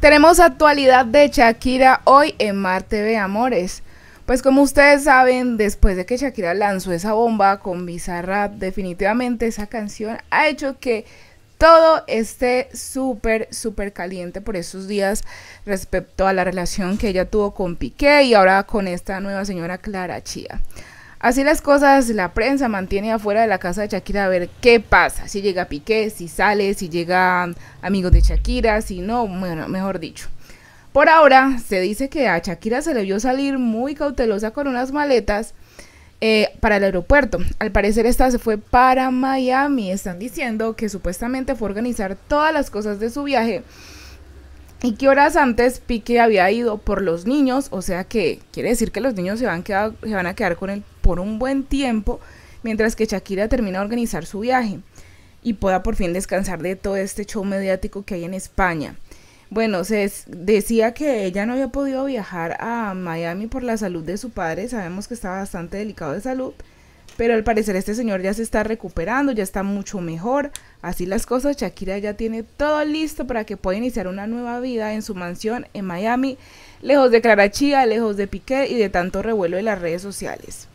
Tenemos actualidad de Shakira hoy en Marte de Amores. Pues como ustedes saben, después de que Shakira lanzó esa bomba con Bizarrap, definitivamente esa canción ha hecho que todo esté súper, súper caliente por esos días respecto a la relación que ella tuvo con Piqué y ahora con esta nueva señora Clara Chía. Así las cosas, la prensa mantiene afuera de la casa de Shakira a ver qué pasa, si llega Piqué, si sale, si llega mm, amigos de Shakira, si no, bueno, mejor dicho. Por ahora, se dice que a Shakira se le vio salir muy cautelosa con unas maletas eh, para el aeropuerto. Al parecer esta se fue para Miami. Están diciendo que supuestamente fue a organizar todas las cosas de su viaje y qué horas antes Pique había ido por los niños, o sea que quiere decir que los niños se van, se van a quedar con él por un buen tiempo, mientras que Shakira termina de organizar su viaje y pueda por fin descansar de todo este show mediático que hay en España. Bueno, se decía que ella no había podido viajar a Miami por la salud de su padre, sabemos que estaba bastante delicado de salud, pero al parecer este señor ya se está recuperando, ya está mucho mejor. Así las cosas, Shakira ya tiene todo listo para que pueda iniciar una nueva vida en su mansión en Miami, lejos de Clarachía, lejos de Piqué y de tanto revuelo de las redes sociales.